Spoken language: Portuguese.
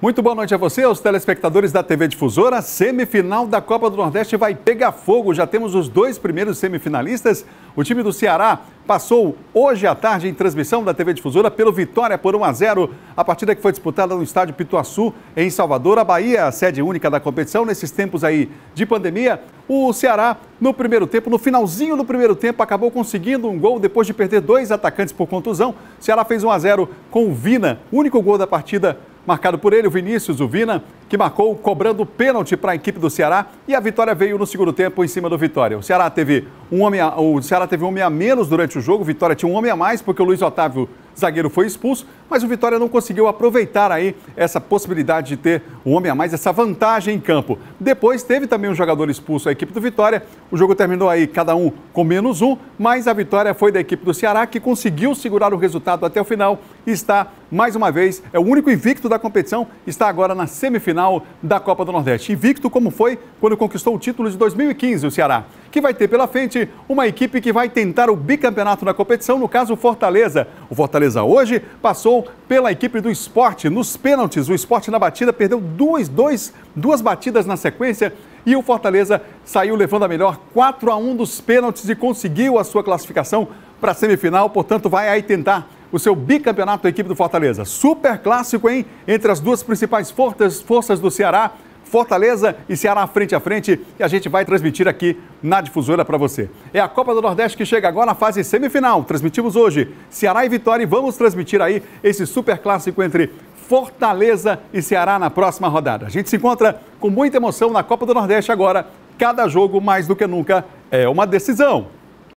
Muito boa noite a você, aos telespectadores da TV Difusora. semifinal da Copa do Nordeste vai pegar fogo. Já temos os dois primeiros semifinalistas. O time do Ceará passou hoje à tarde em transmissão da TV Difusora pelo Vitória por 1 a 0. A partida que foi disputada no estádio Pituaçu, em Salvador, a Bahia, a sede única da competição nesses tempos aí de pandemia. O Ceará, no primeiro tempo, no finalzinho do primeiro tempo, acabou conseguindo um gol depois de perder dois atacantes por contusão. O Ceará fez 1 a 0 com o Vina, único gol da partida marcado por ele, o Vinícius Uvina, que marcou cobrando pênalti para a equipe do Ceará e a vitória veio no segundo tempo em cima do Vitória. O Ceará teve um homem a, o Ceará teve um homem a menos durante o jogo, o Vitória tinha um homem a mais porque o Luiz Otávio zagueiro foi expulso, mas o Vitória não conseguiu aproveitar aí essa possibilidade de ter um homem a mais, essa vantagem em campo. Depois teve também um jogador expulso, a equipe do Vitória. O jogo terminou aí cada um com menos um, mas a vitória foi da equipe do Ceará que conseguiu segurar o resultado até o final e está mais uma vez, é o único invicto da competição, está agora na semifinal da Copa do Nordeste. Invicto como foi quando conquistou o título de 2015, o Ceará, que vai ter pela frente uma equipe que vai tentar o bicampeonato da competição, no caso o Fortaleza. O Fortaleza hoje passou pela equipe do esporte nos pênaltis. O esporte na batida perdeu duas, dois, duas batidas na sequência e o Fortaleza saiu levando a melhor 4 a 1 dos pênaltis e conseguiu a sua classificação para a semifinal, portanto vai aí tentar o seu bicampeonato da equipe do Fortaleza. Super clássico, hein? Entre as duas principais forças, forças do Ceará, Fortaleza e Ceará frente a frente, e a gente vai transmitir aqui na difusora para você. É a Copa do Nordeste que chega agora na fase semifinal. Transmitimos hoje Ceará e Vitória e vamos transmitir aí esse super clássico entre Fortaleza e Ceará na próxima rodada. A gente se encontra com muita emoção na Copa do Nordeste agora. Cada jogo mais do que nunca é uma decisão.